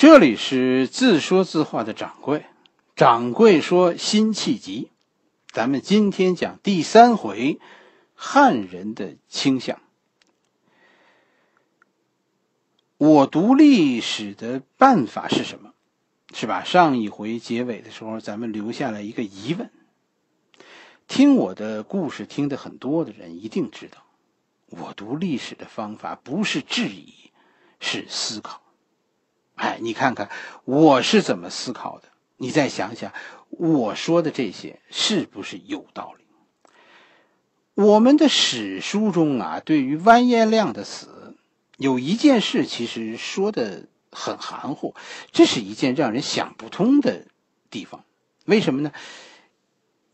这里是自说自话的掌柜，掌柜说辛弃疾，咱们今天讲第三回，汉人的倾向。我读历史的办法是什么？是吧？上一回结尾的时候，咱们留下了一个疑问。听我的故事听得很多的人一定知道，我读历史的方法不是质疑，是思考。哎，你看看我是怎么思考的，你再想想我说的这些是不是有道理？我们的史书中啊，对于完颜亮的死，有一件事其实说的很含糊，这是一件让人想不通的地方。为什么呢？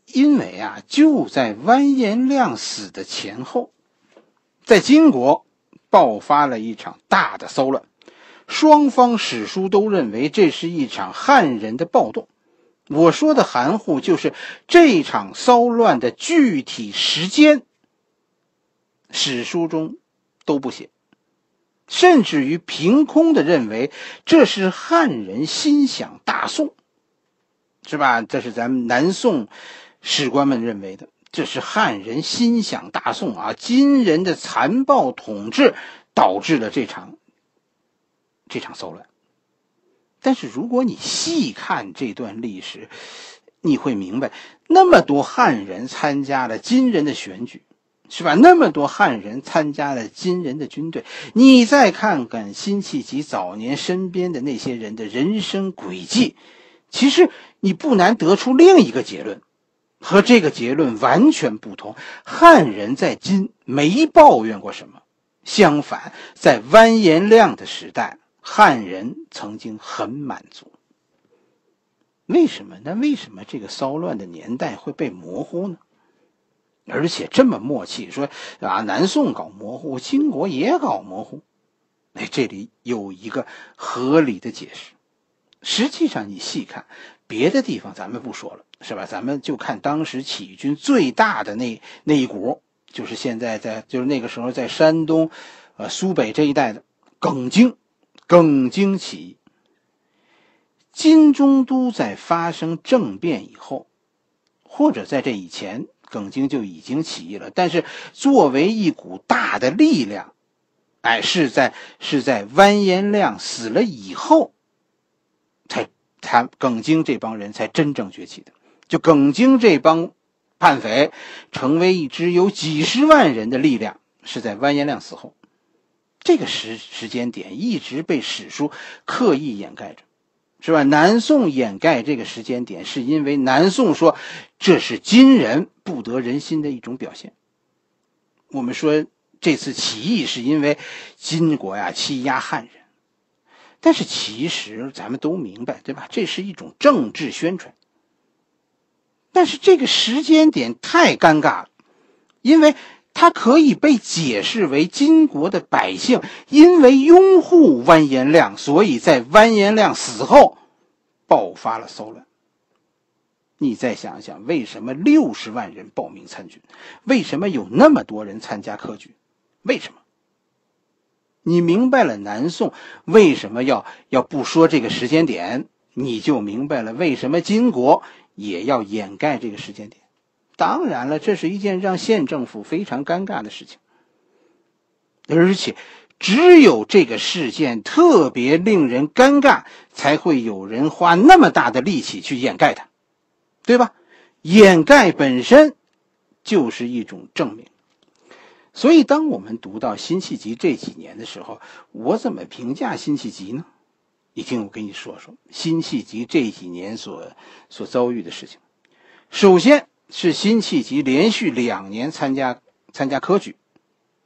因为啊，就在完颜亮死的前后，在金国爆发了一场大的骚乱。双方史书都认为这是一场汉人的暴动。我说的含糊，就是这场骚乱的具体时间，史书中都不写，甚至于凭空的认为这是汉人心想大宋，是吧？这是咱们南宋史官们认为的，这是汉人心想大宋啊！金人的残暴统治导致了这场。这场骚乱。但是，如果你细看这段历史，你会明白，那么多汉人参加了金人的选举，是吧？那么多汉人参加了金人的军队。你再看看辛弃疾早年身边的那些人的人生轨迹，其实你不难得出另一个结论，和这个结论完全不同。汉人在金没抱怨过什么，相反，在完颜亮的时代。汉人曾经很满足，为什么？那为什么这个骚乱的年代会被模糊呢？而且这么默契，说啊，南宋搞模糊，金国也搞模糊，那这里有一个合理的解释。实际上，你细看别的地方，咱们不说了，是吧？咱们就看当时起义军最大的那那一股，就是现在在，就是那个时候在山东，呃，苏北这一带的耿精。耿京起，金中都在发生政变以后，或者在这以前，耿京就已经起义了。但是，作为一股大的力量，哎，是在是在完颜亮死了以后，才才耿京这帮人才真正崛起的。就耿京这帮叛匪，成为一支有几十万人的力量，是在完颜亮死后。这个时时间点一直被史书刻意掩盖着，是吧？南宋掩盖这个时间点，是因为南宋说这是金人不得人心的一种表现。我们说这次起义是因为金国呀欺压汉人，但是其实咱们都明白，对吧？这是一种政治宣传。但是这个时间点太尴尬了，因为。它可以被解释为金国的百姓因为拥护完颜亮，所以在完颜亮死后爆发了骚乱。你再想想，为什么六十万人报名参军？为什么有那么多人参加科举？为什么？你明白了南宋为什么要要不说这个时间点，你就明白了为什么金国也要掩盖这个时间点。当然了，这是一件让县政府非常尴尬的事情，而且只有这个事件特别令人尴尬，才会有人花那么大的力气去掩盖它，对吧？掩盖本身就是一种证明。所以，当我们读到辛弃疾这几年的时候，我怎么评价辛弃疾呢？你听，我跟你说说辛弃疾这几年所所遭遇的事情。首先。是辛弃疾连续两年参加参加科举，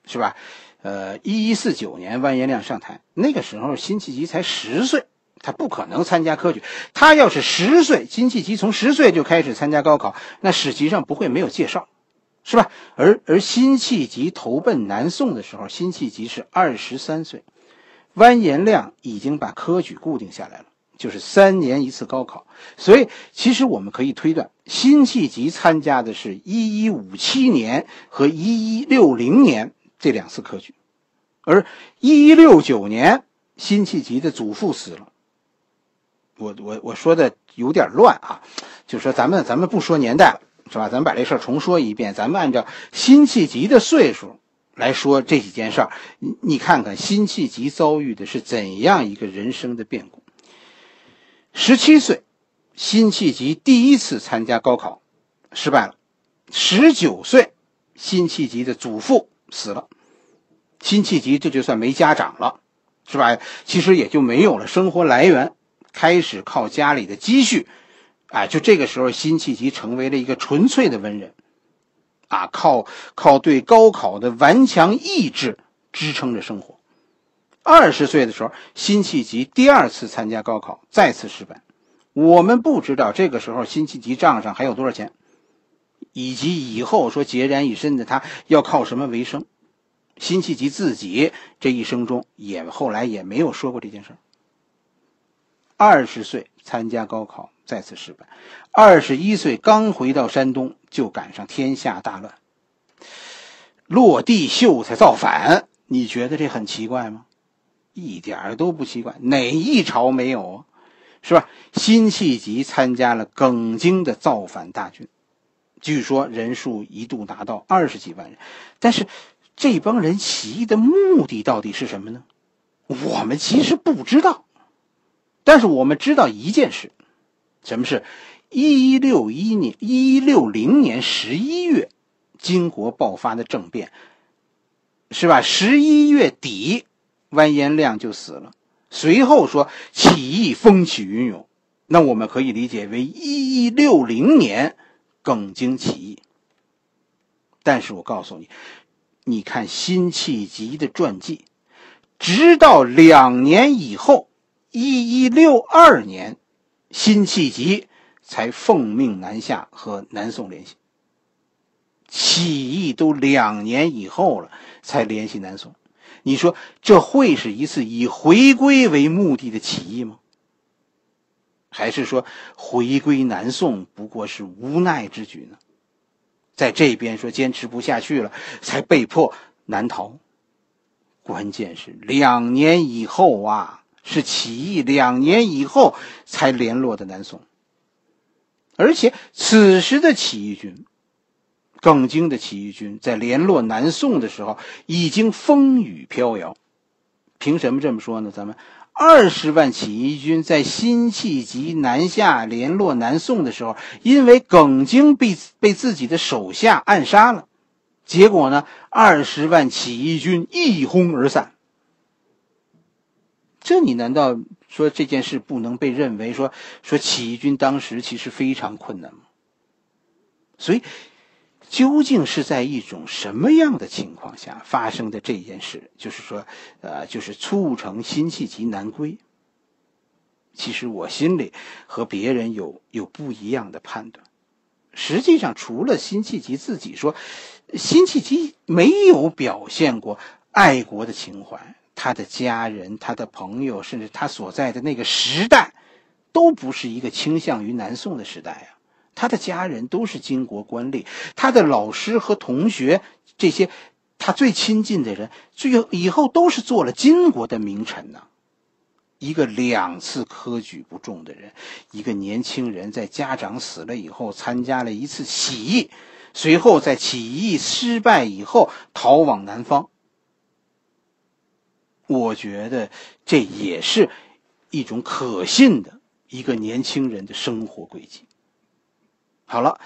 是吧？呃，一一四九年，完延亮上台，那个时候辛弃疾才十岁，他不可能参加科举。他要是十岁，辛弃疾从十岁就开始参加高考，那史籍上不会没有介绍，是吧？而而辛弃疾投奔南宋的时候，辛弃疾是二十三岁，完延亮已经把科举固定下来了。就是三年一次高考，所以其实我们可以推断，辛弃疾参加的是一一五七年和一一六零年这两次科举，而一一六九年，辛弃疾的祖父死了。我我我说的有点乱啊，就说咱们咱们不说年代了，是吧？咱们把这事儿重说一遍，咱们按照辛弃疾的岁数来说这几件事儿，你你看看辛弃疾遭遇的是怎样一个人生的变故。十七岁，辛弃疾第一次参加高考，失败了。十九岁，辛弃疾的祖父死了，辛弃疾这就算没家长了，是吧？其实也就没有了生活来源，开始靠家里的积蓄，哎，就这个时候，辛弃疾成为了一个纯粹的文人，啊，靠靠对高考的顽强意志支撑着生活。二十岁的时候，辛弃疾第二次参加高考，再次失败。我们不知道这个时候辛弃疾账上还有多少钱，以及以后说孑然一身的他要靠什么为生。辛弃疾自己这一生中也后来也没有说过这件事。二十岁参加高考再次失败，二十一岁刚回到山东就赶上天下大乱，落地秀才造反，你觉得这很奇怪吗？一点都不奇怪，哪一朝没有啊？是吧？辛弃疾参加了耿京的造反大军，据说人数一度达到二十几万人。但是，这帮人起义的目的到底是什么呢？我们其实不知道。但是我们知道一件事，什么？事？一六一年一六零年十一月，金国爆发的政变，是吧？十一月底。完颜亮就死了。随后说起义风起云涌，那我们可以理解为一一六零年耿京起义。但是我告诉你，你看辛弃疾的传记，直到两年以后，一一六二年，辛弃疾才奉命南下和南宋联系。起义都两年以后了，才联系南宋。你说这会是一次以回归为目的的起义吗？还是说回归南宋不过是无奈之举呢？在这边说坚持不下去了，才被迫南逃。关键是两年以后啊，是起义两年以后才联络的南宋，而且此时的起义军。耿京的起义军在联络南宋的时候，已经风雨飘摇。凭什么这么说呢？咱们二十万起义军在辛弃疾南下联络南宋的时候，因为耿京被被自己的手下暗杀了，结果呢，二十万起义军一哄而散。这你难道说这件事不能被认为说说起义军当时其实非常困难吗？所以。究竟是在一种什么样的情况下发生的这件事？就是说，呃，就是促成辛弃疾南归。其实我心里和别人有有不一样的判断。实际上，除了辛弃疾自己说，辛弃疾没有表现过爱国的情怀。他的家人、他的朋友，甚至他所在的那个时代，都不是一个倾向于南宋的时代啊。他的家人都是金国官吏，他的老师和同学这些，他最亲近的人，最后以后都是做了金国的名臣呐。一个两次科举不中的人，一个年轻人在家长死了以后参加了一次起义，随后在起义失败以后逃往南方。我觉得这也是一种可信的一个年轻人的生活轨迹。好了，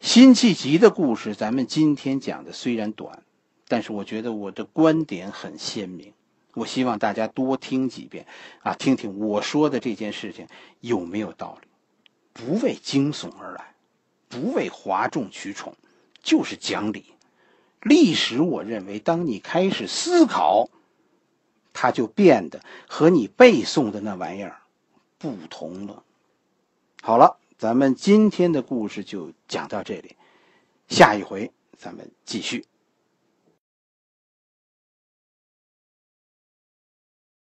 辛弃疾的故事，咱们今天讲的虽然短，但是我觉得我的观点很鲜明。我希望大家多听几遍啊，听听我说的这件事情有没有道理。不为惊悚而来，不为哗众取宠，就是讲理。历史，我认为，当你开始思考，它就变得和你背诵的那玩意儿不同了。好了。咱们今天的故事就讲到这里，下一回咱们继续。